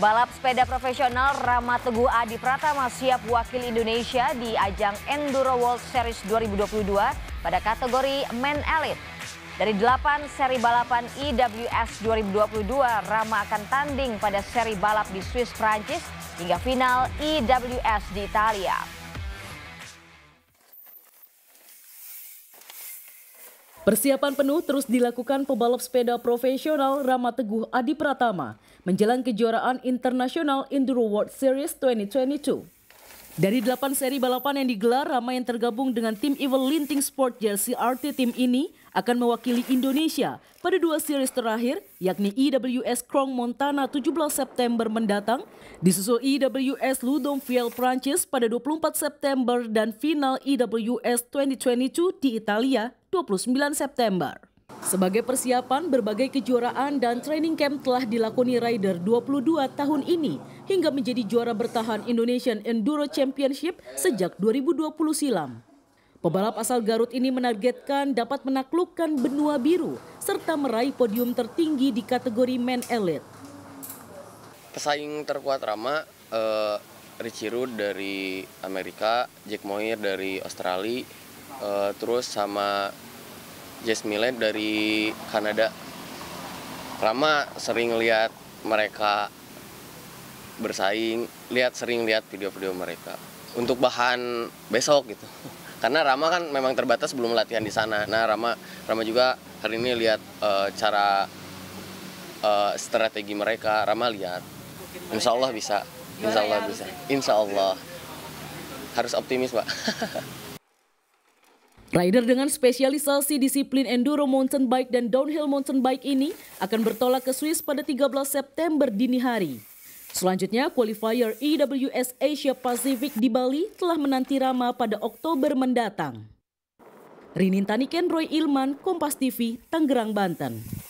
Balap sepeda profesional Rama Teguh Adi Pratama siap wakil Indonesia di ajang Enduro World Series 2022 pada kategori Men Elite. Dari delapan seri balapan IWS e 2022, Rama akan tanding pada seri balap di Swiss Prancis hingga final IWS e di Italia. Persiapan penuh terus dilakukan pebalap sepeda profesional Rama Teguh Adi Pratama menjelang kejuaraan internasional Enduro World Series 2022. Dari delapan seri balapan yang digelar, Rama yang tergabung dengan tim Evil Linting Sport Jersey RT tim ini akan mewakili Indonesia pada dua series terakhir yakni IWS e Krong Montana 17 September mendatang, disusul IWS e Ludomviel Prancis pada 24 September dan final IWS e 2022 di Italia 29 September. Sebagai persiapan, berbagai kejuaraan dan training camp telah dilakoni rider 22 tahun ini hingga menjadi juara bertahan Indonesian Enduro Championship sejak 2020 silam. Pebalap asal Garut ini menargetkan dapat menaklukkan benua biru serta meraih podium tertinggi di kategori men elite. Pesaing terkuat Rama, uh, Richie dari Amerika, Jack Moir dari Australia, uh, terus sama Jasmine Millet dari Kanada Rama sering lihat mereka bersaing lihat sering lihat video-video mereka untuk bahan besok gitu karena Rama kan memang terbatas belum latihan di sana nah Rama Rama juga hari ini lihat uh, cara uh, strategi mereka Rama lihat Insya Allah bisa Insya Allah ya, bisa Insya Allah harus optimis pak Rider dengan spesialisasi disiplin enduro mountain bike dan downhill mountain bike ini akan bertolak ke Swiss pada 13 September dini hari. Selanjutnya, qualifier EWS Asia Pacific di Bali telah menanti Rama pada Oktober mendatang. Rinintani Roy Ilman, Kompas TV, Tangerang, Banten.